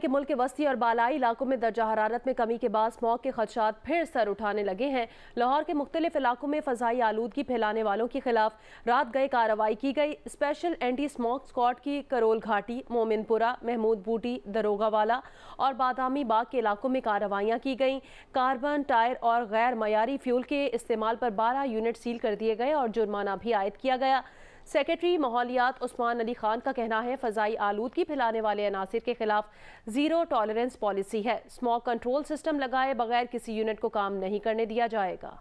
कि मुल्क के वस्ती और बालाई इलाकों में दर्जा हरारत में कमी के बाद स्मॉग के खदशात फिर सर उठाने लगे हैं लाहौर के मुख्तलिफ इलाकों में फजाई आलूदगी फैलाने वालों के खिलाफ रात गए कार्रवाई की गई स्पेशल एंटी स्मॉग स्कॉट की करोल घाटी मोमिनपुरा महमूद बूटी दरोगावाला और बादामी बाग के इलाकों में कार्रवाइयाँ की गई कार्बन टायर और गैर मयारी फ्यूल के इस्तेमाल पर बारह यूनिट सील कर दिए गए और जुर्माना भी आयद किया गया सेक्रेटरी माहौलियात उस्मान अली खान का कहना है फ़जाई आलूदगी फैलाने वाले अनासर के खिलाफ ज़ीरो टॉलरेंस पॉलिसी है स्मॉक कंट्रोल सिस्टम लगाए बगैर किसी यूनिट को काम नहीं करने दिया जाएगा